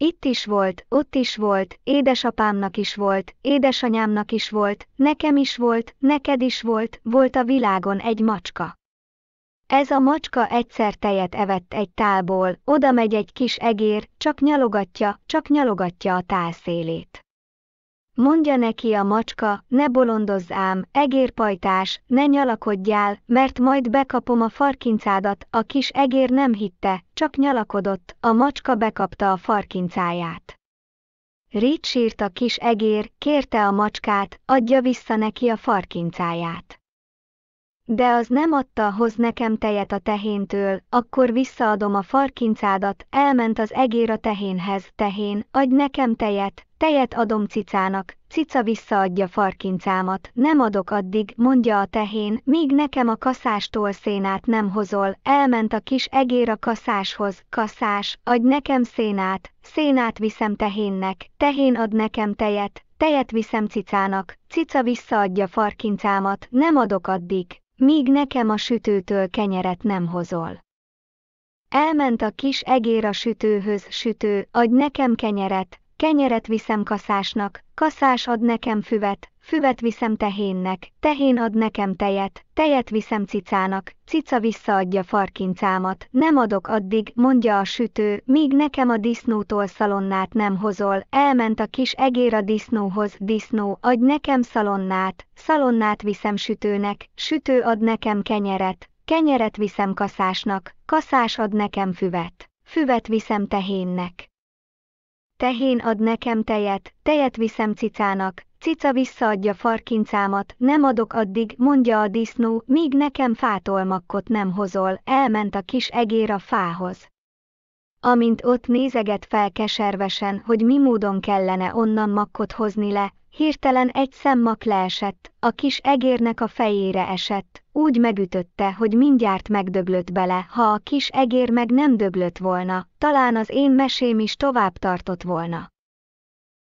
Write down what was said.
Itt is volt, ott is volt, édesapámnak is volt, édesanyámnak is volt, nekem is volt, neked is volt, volt a világon egy macska. Ez a macska egyszer tejet evett egy tálból, oda megy egy kis egér, csak nyalogatja, csak nyalogatja a tál szélét. Mondja neki a macska, ne bolondozz ám, egérpajtás, ne nyalakodjál, mert majd bekapom a farkincádat, a kis egér nem hitte, csak nyalakodott, a macska bekapta a farkincáját. Rít sírt a kis egér, kérte a macskát, adja vissza neki a farkincáját de az nem adta hoz nekem tejet a tehéntől, akkor visszaadom a farkincádat, elment az egér a tehénhez, tehén, adj nekem tejet, tejet adom cicának, cica visszaadja farkincámat, nem adok addig, mondja a tehén, míg nekem a kaszástól szénát nem hozol, elment a kis egér a kaszáshoz, kaszás, adj nekem szénát, szénát viszem tehénnek, tehén ad nekem tejet, tejet viszem cicának, cica visszaadja farkincámat, nem adok addig míg nekem a sütőtől kenyeret nem hozol. Elment a kis egér a sütőhöz, sütő, adj nekem kenyeret, kenyeret viszem kaszásnak, kaszás ad nekem füvet, füvet viszem tehénnek, tehén ad nekem tejet, tejet viszem cicának, cica visszaadja farkincámat, nem adok addig, mondja a sütő, míg nekem a disznótól szalonnát nem hozol, elment a kis egér a disznóhoz, disznó, adj nekem szalonnát, szalonnát viszem sütőnek, sütő ad nekem kenyeret, kenyeret viszem kaszásnak, kaszás ad nekem füvet, füvet viszem tehénnek tehén ad nekem tejet, tejet viszem cicának, cica visszaadja farkincámat, nem adok addig, mondja a disznó, míg nekem fátolmakkot nem hozol, elment a kis egér a fához. Amint ott nézeget keservesen, hogy mi módon kellene onnan makkot hozni le, Hirtelen egy szemmak leesett, a kis egérnek a fejére esett, úgy megütötte, hogy mindjárt megdöglött bele, ha a kis egér meg nem döglött volna, talán az én mesém is tovább tartott volna.